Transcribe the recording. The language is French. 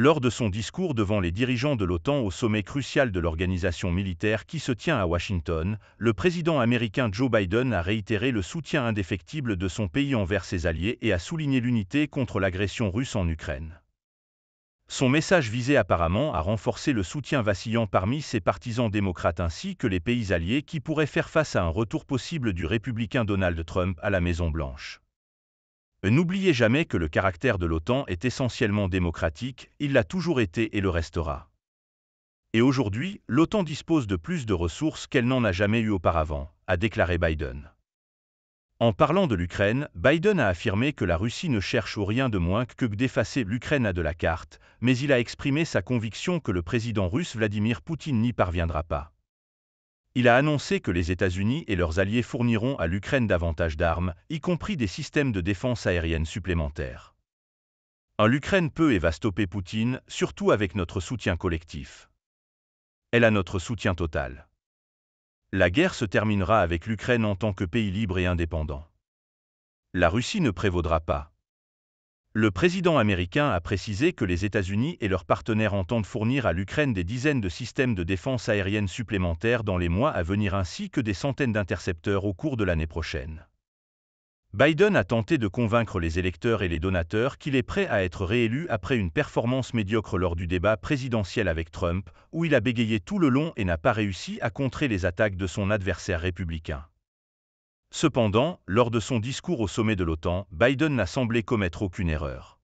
lors de son discours devant les dirigeants de l'OTAN au sommet crucial de l'organisation militaire qui se tient à Washington, le président américain Joe Biden a réitéré le soutien indéfectible de son pays envers ses alliés et a souligné l'unité contre l'agression russe en Ukraine. Son message visait apparemment à renforcer le soutien vacillant parmi ses partisans démocrates ainsi que les pays alliés qui pourraient faire face à un retour possible du républicain Donald Trump à la Maison-Blanche. N'oubliez jamais que le caractère de l'OTAN est essentiellement démocratique, il l'a toujours été et le restera. Et aujourd'hui, l'OTAN dispose de plus de ressources qu'elle n'en a jamais eu auparavant, a déclaré Biden. En parlant de l'Ukraine, Biden a affirmé que la Russie ne cherche au rien de moins que d'effacer l'Ukraine à de la carte, mais il a exprimé sa conviction que le président russe Vladimir Poutine n'y parviendra pas il a annoncé que les États-Unis et leurs alliés fourniront à l'Ukraine davantage d'armes, y compris des systèmes de défense aérienne supplémentaires. L'Ukraine peut et va stopper Poutine, surtout avec notre soutien collectif. Elle a notre soutien total. La guerre se terminera avec l'Ukraine en tant que pays libre et indépendant. La Russie ne prévaudra pas. Le président américain a précisé que les États-Unis et leurs partenaires entendent fournir à l'Ukraine des dizaines de systèmes de défense aérienne supplémentaires dans les mois à venir ainsi que des centaines d'intercepteurs au cours de l'année prochaine. Biden a tenté de convaincre les électeurs et les donateurs qu'il est prêt à être réélu après une performance médiocre lors du débat présidentiel avec Trump, où il a bégayé tout le long et n'a pas réussi à contrer les attaques de son adversaire républicain. Cependant, lors de son discours au sommet de l'OTAN, Biden n'a semblé commettre aucune erreur.